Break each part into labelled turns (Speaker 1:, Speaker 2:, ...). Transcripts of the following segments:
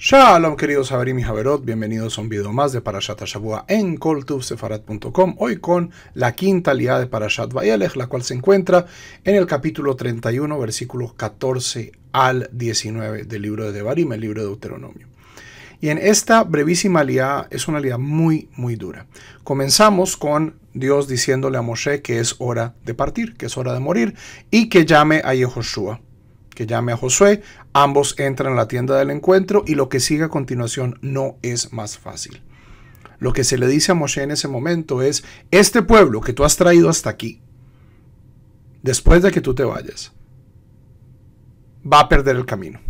Speaker 1: Shalom queridos abarim y Haberot, bienvenidos a un video más de Parashat Shabua en koltuvsefarat.com, hoy con la quinta liada de Parashat Vayelech, la cual se encuentra en el capítulo 31, versículos 14 al 19 del libro de Devarim, el libro de Deuteronomio. Y en esta brevísima aliada es una alía muy, muy dura. Comenzamos con Dios diciéndole a Moshe que es hora de partir, que es hora de morir, y que llame a Yehoshua, que llame a Josué. Ambos entran a la tienda del encuentro y lo que sigue a continuación no es más fácil. Lo que se le dice a Moshe en ese momento es, este pueblo que tú has traído hasta aquí, después de que tú te vayas, va a perder el camino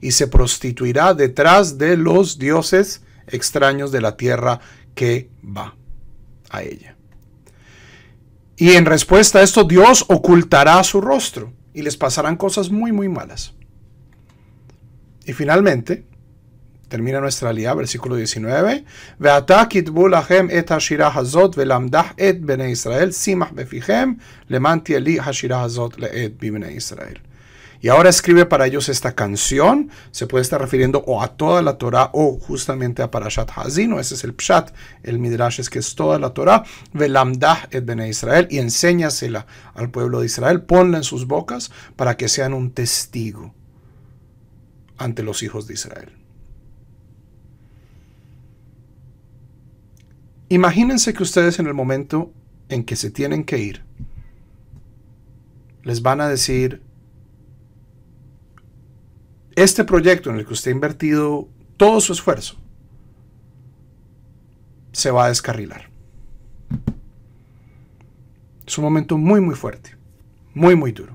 Speaker 1: y se prostituirá detrás de los dioses extraños de la tierra que va a ella. Y en respuesta a esto, Dios ocultará su rostro y les pasarán cosas muy, muy malas. Y finalmente, termina nuestra lía, versículo 19. et hazot et Israel simach hazot Israel. Y ahora escribe para ellos esta canción. Se puede estar refiriendo o a toda la Torah o justamente a Parashat Hazino. Ese es el Pshat. El Midrash es que es toda la Torah. Velamdah et bene Israel. Y enséñasela al pueblo de Israel. Ponla en sus bocas para que sean un testigo ante los hijos de Israel. Imagínense que ustedes en el momento en que se tienen que ir, les van a decir, este proyecto en el que usted ha invertido todo su esfuerzo se va a descarrilar. Es un momento muy, muy fuerte, muy, muy duro.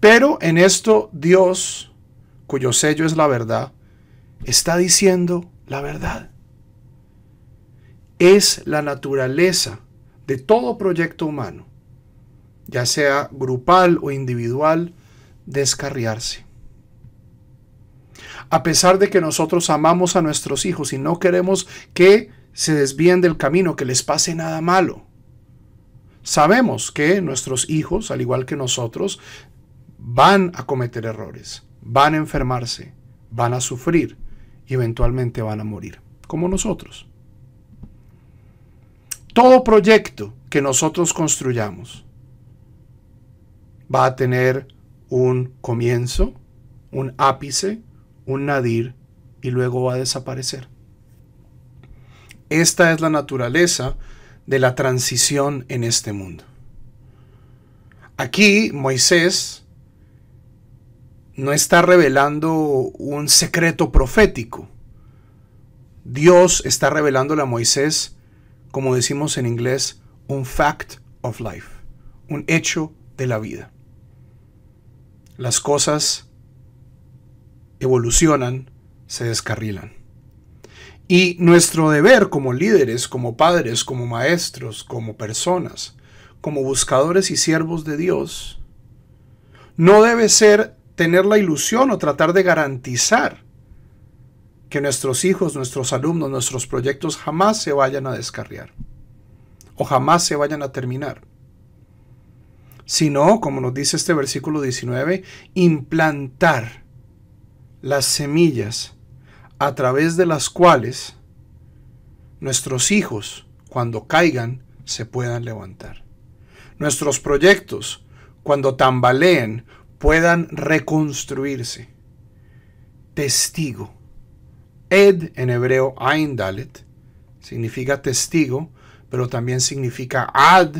Speaker 1: Pero en esto Dios, cuyo sello es la verdad, está diciendo la verdad es la naturaleza de todo proyecto humano, ya sea grupal o individual, descarriarse. A pesar de que nosotros amamos a nuestros hijos y no queremos que se desvíen del camino, que les pase nada malo, sabemos que nuestros hijos, al igual que nosotros, van a cometer errores, van a enfermarse, van a sufrir y eventualmente van a morir, como nosotros todo proyecto que nosotros construyamos va a tener un comienzo, un ápice, un nadir y luego va a desaparecer. Esta es la naturaleza de la transición en este mundo. Aquí Moisés no está revelando un secreto profético. Dios está revelándole a Moisés como decimos en inglés, un fact of life, un hecho de la vida. Las cosas evolucionan, se descarrilan. Y nuestro deber como líderes, como padres, como maestros, como personas, como buscadores y siervos de Dios, no debe ser tener la ilusión o tratar de garantizar nuestros hijos, nuestros alumnos, nuestros proyectos jamás se vayan a descarriar o jamás se vayan a terminar. Sino, como nos dice este versículo 19, implantar las semillas a través de las cuales nuestros hijos, cuando caigan, se puedan levantar. Nuestros proyectos, cuando tambaleen, puedan reconstruirse. Testigo Ed en hebreo, Ain significa testigo, pero también significa Ad.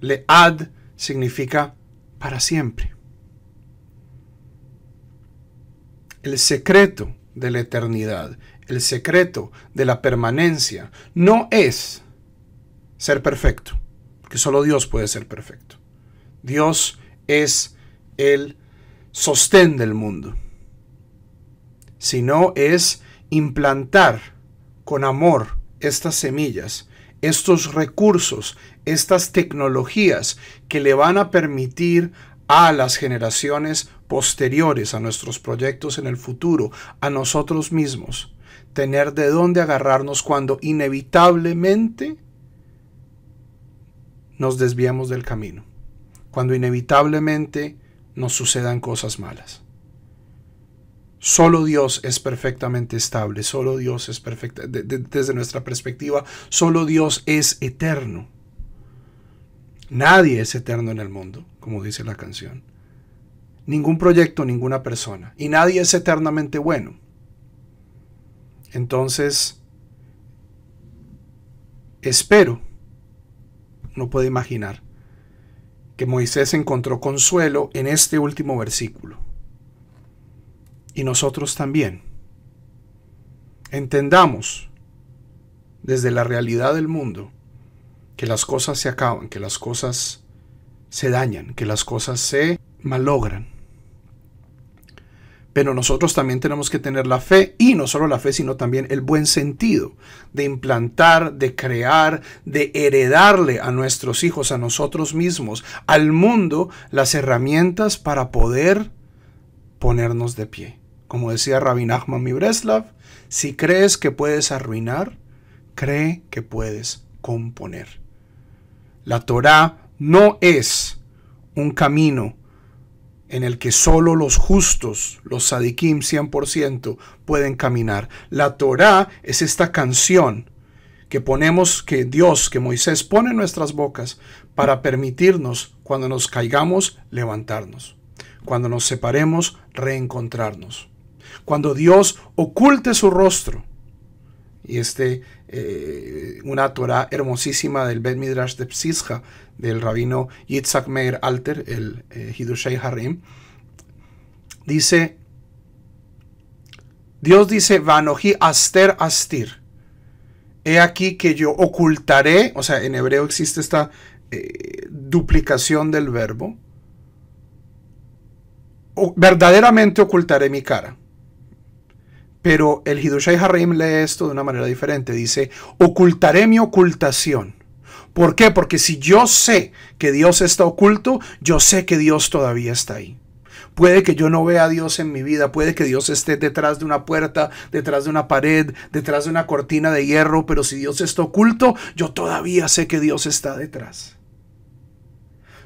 Speaker 1: Le Ad significa para siempre. El secreto de la eternidad, el secreto de la permanencia, no es ser perfecto, porque solo Dios puede ser perfecto. Dios es el sostén del mundo sino es implantar con amor estas semillas, estos recursos, estas tecnologías que le van a permitir a las generaciones posteriores, a nuestros proyectos en el futuro, a nosotros mismos, tener de dónde agarrarnos cuando inevitablemente nos desviemos del camino, cuando inevitablemente nos sucedan cosas malas. Solo Dios es perfectamente estable, solo Dios es perfecta, desde nuestra perspectiva, solo Dios es eterno. Nadie es eterno en el mundo, como dice la canción. Ningún proyecto, ninguna persona. Y nadie es eternamente bueno. Entonces, espero, no puede imaginar, que Moisés encontró consuelo en este último versículo y nosotros también entendamos desde la realidad del mundo que las cosas se acaban, que las cosas se dañan, que las cosas se malogran. Pero nosotros también tenemos que tener la fe, y no solo la fe, sino también el buen sentido de implantar, de crear, de heredarle a nuestros hijos, a nosotros mismos, al mundo, las herramientas para poder ponernos de pie. Como decía Rabin Ahmad Mibreslav, si crees que puedes arruinar, cree que puedes componer. La Torá no es un camino en el que solo los justos, los sadikim 100%, pueden caminar. La Torá es esta canción que ponemos, que Dios, que Moisés pone en nuestras bocas para permitirnos, cuando nos caigamos, levantarnos, cuando nos separemos, reencontrarnos. Cuando Dios oculte su rostro, y este, eh, una Torah hermosísima del Bet Midrash de Psisha, del rabino Yitzhak Meir Alter, el eh, Hidushay Harim, dice, Dios dice, Vanoji aster astir, he aquí que yo ocultaré, o sea, en hebreo existe esta eh, duplicación del verbo, verdaderamente ocultaré mi cara. Pero el Hidushai Harim lee esto de una manera diferente. Dice, ocultaré mi ocultación. ¿Por qué? Porque si yo sé que Dios está oculto, yo sé que Dios todavía está ahí. Puede que yo no vea a Dios en mi vida, puede que Dios esté detrás de una puerta, detrás de una pared, detrás de una cortina de hierro, pero si Dios está oculto, yo todavía sé que Dios está detrás.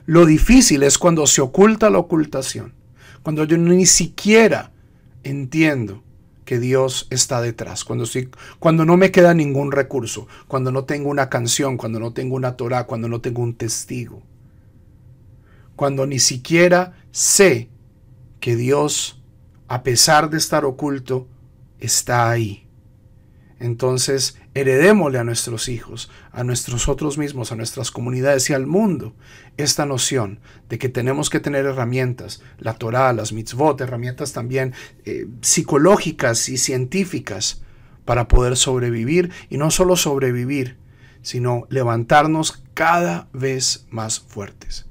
Speaker 1: Lo difícil es cuando se oculta la ocultación, cuando yo ni siquiera entiendo que Dios está detrás, cuando, cuando no me queda ningún recurso, cuando no tengo una canción, cuando no tengo una Torah, cuando no tengo un testigo, cuando ni siquiera sé que Dios, a pesar de estar oculto, está ahí. Entonces heredémosle a nuestros hijos, a nosotros mismos, a nuestras comunidades y al mundo esta noción de que tenemos que tener herramientas, la Torah, las mitzvot, herramientas también eh, psicológicas y científicas para poder sobrevivir y no solo sobrevivir, sino levantarnos cada vez más fuertes.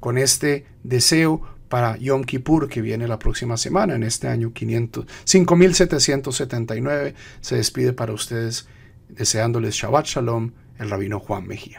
Speaker 1: Con este deseo para Yom Kippur que viene la próxima semana, en este año 5779, se despide para ustedes Deseándoles Shabbat Shalom, el rabino Juan Mejía.